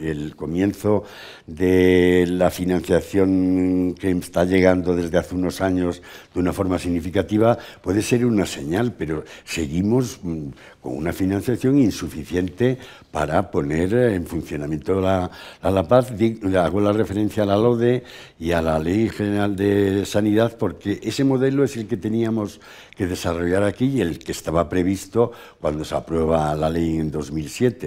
el comienzo de la financiación que está llegando desde hace unos años de una forma significativa puede ser una señal, pero seguimos mm, con una financiación insuficiente para poner en funcionamiento la, la, paz. Hago la referencia a la LODE y a la Ley General de Sanidad porque ese modelo es el que teníamos que desarrollar aquí y el que estaba previsto cuando se aprueba la ley en 2007.